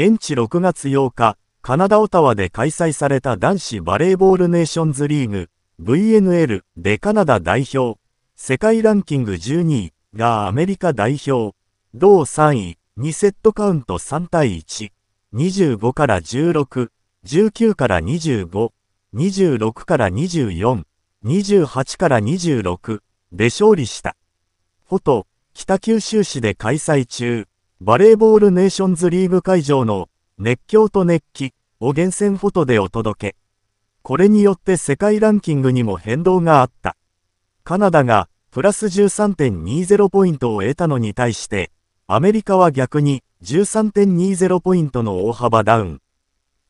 現地6月8日、カナダ・オタワで開催された男子バレーボールネーションズリーグ VNL でカナダ代表、世界ランキング12位がアメリカ代表、同3位、2セットカウント3対1、25から16、19から25、26から24、28から26で勝利した。フォト、北九州市で開催中。バレーボールネーションズリーグ会場の熱狂と熱気を厳選フォトでお届け。これによって世界ランキングにも変動があった。カナダがプラス13.20ポイントを得たのに対して、アメリカは逆に13.20ポイントの大幅ダウン。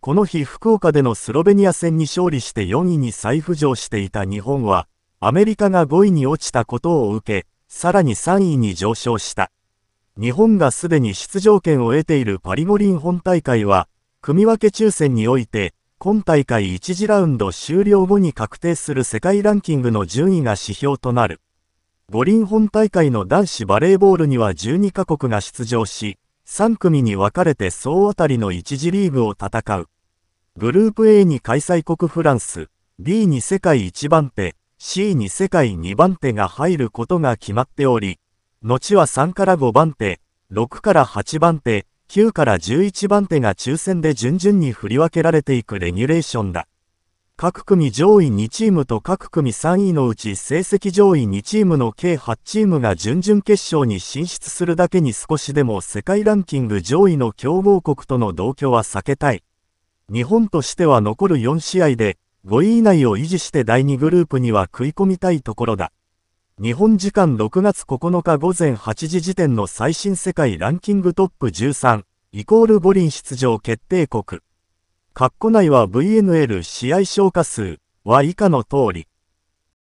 この日福岡でのスロベニア戦に勝利して4位に再浮上していた日本は、アメリカが5位に落ちたことを受け、さらに3位に上昇した。日本がすでに出場権を得ているパリ五輪本大会は、組分け抽選において、今大会1次ラウンド終了後に確定する世界ランキングの順位が指標となる。五輪本大会の男子バレーボールには12カ国が出場し、3組に分かれて総当たりの1次リーグを戦う。グループ A に開催国フランス、B に世界1番手、C に世界2番手が入ることが決まっており、後は3から5番手、6から8番手、9から11番手が抽選で順々に振り分けられていくレギュレーションだ。各組上位2チームと各組3位のうち成績上位2チームの計8チームが準々決勝に進出するだけに少しでも世界ランキング上位の強豪国との同居は避けたい。日本としては残る4試合で5位以内を維持して第2グループには食い込みたいところだ。日本時間6月9日午前8時時点の最新世界ランキングトップ13、イコール五輪出場決定国。括弧内は VNL 試合消化数は以下の通り。